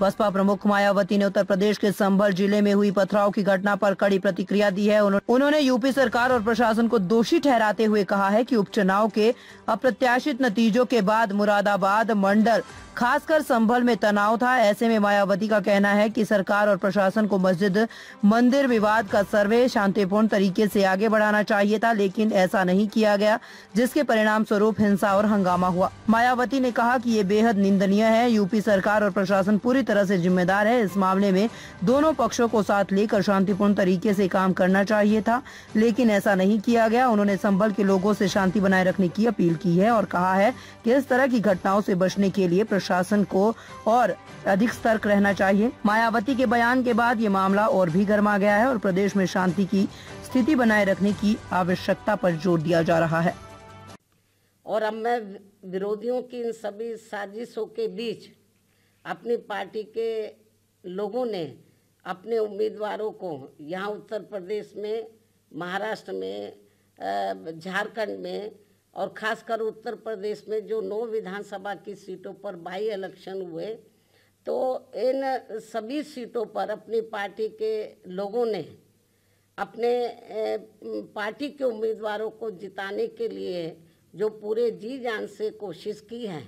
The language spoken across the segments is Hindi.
बसपा प्रमुख मायावती ने उत्तर प्रदेश के संभल जिले में हुई पथराव की घटना पर कड़ी प्रतिक्रिया दी है उन्होंने यूपी सरकार और प्रशासन को दोषी ठहराते हुए कहा है कि उपचुनाव के अप्रत्याशित नतीजों के बाद मुरादाबाद मंडल खासकर संभल में तनाव था ऐसे में मायावती का कहना है कि सरकार और प्रशासन को मस्जिद मंदिर विवाद का सर्वे शांतिपूर्ण तरीके से आगे बढ़ाना चाहिए था लेकिन ऐसा नहीं किया गया जिसके परिणाम स्वरूप हिंसा और हंगामा हुआ मायावती ने कहा कि ये बेहद निंदनीय है यूपी सरकार और प्रशासन पूरी तरह से जिम्मेदार है इस मामले में दोनों पक्षों को साथ लेकर शांतिपूर्ण तरीके से काम करना चाहिए था लेकिन ऐसा नहीं किया गया उन्होंने संभल के लोगों से शांति बनाए रखने की अपील की है और कहा है कि इस तरह की घटनाओं से बचने के लिए प्रशासन को और अधिक सतर्क रहना चाहिए मायावती के बयान के बाद ये मामला और भी गर्मा गया है और प्रदेश में शांति की स्थिति बनाए रखने की आवश्यकता पर जोर दिया जा रहा है और अब मैं विरोधियों की इन सभी साजिशों के बीच अपनी पार्टी के लोगों ने अपने उम्मीदवारों को यहाँ उत्तर प्रदेश में महाराष्ट्र में झारखंड में और खासकर उत्तर प्रदेश में जो नौ विधानसभा की सीटों पर बाई इलेक्शन हुए तो इन सभी सीटों पर अपनी पार्टी के लोगों ने अपने पार्टी के उम्मीदवारों को जिताने के लिए जो पूरे जी जान से कोशिश की है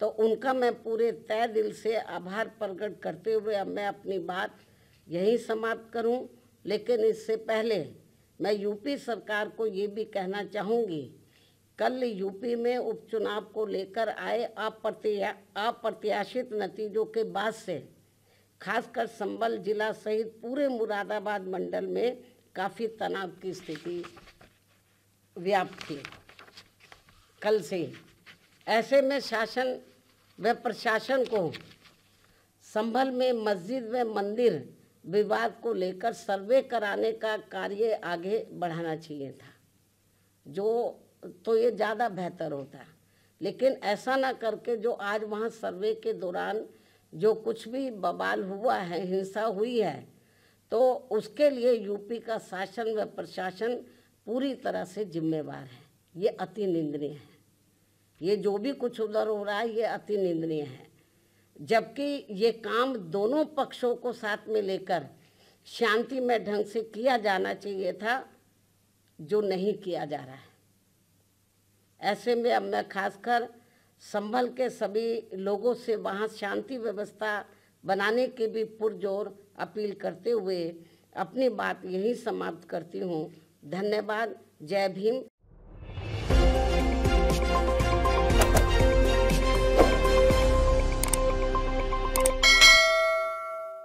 तो उनका मैं पूरे तय दिल से आभार प्रकट करते हुए अब मैं अपनी बात यहीं समाप्त करूं लेकिन इससे पहले मैं यूपी सरकार को ये भी कहना चाहूँगी कल यूपी में उपचुनाव को लेकर आए अप्रत्या अप्रत्याशित नतीजों के बाद से खासकर संबल जिला सहित पूरे मुरादाबाद मंडल में काफ़ी तनाव की स्थिति व्याप्त थी कल से ऐसे में शासन व प्रशासन को संभल में मस्जिद व मंदिर विवाद को लेकर सर्वे कराने का कार्य आगे बढ़ाना चाहिए था जो तो ये ज़्यादा बेहतर होता लेकिन ऐसा ना करके जो आज वहाँ सर्वे के दौरान जो कुछ भी बवाल हुआ है हिंसा हुई है तो उसके लिए यूपी का शासन व प्रशासन पूरी तरह से जिम्मेवार है ये अति निंदनीय है ये जो भी कुछ उधर हो रहा है ये अति निंदनीय है जबकि ये काम दोनों पक्षों को साथ में लेकर शांति में ढंग से किया जाना चाहिए था जो नहीं किया जा रहा है ऐसे में अब मैं खासकर संभल के सभी लोगों से वहाँ शांति व्यवस्था बनाने की भी पुरजोर अपील करते हुए अपनी बात यही समाप्त करती हूँ धन्यवाद जय भीम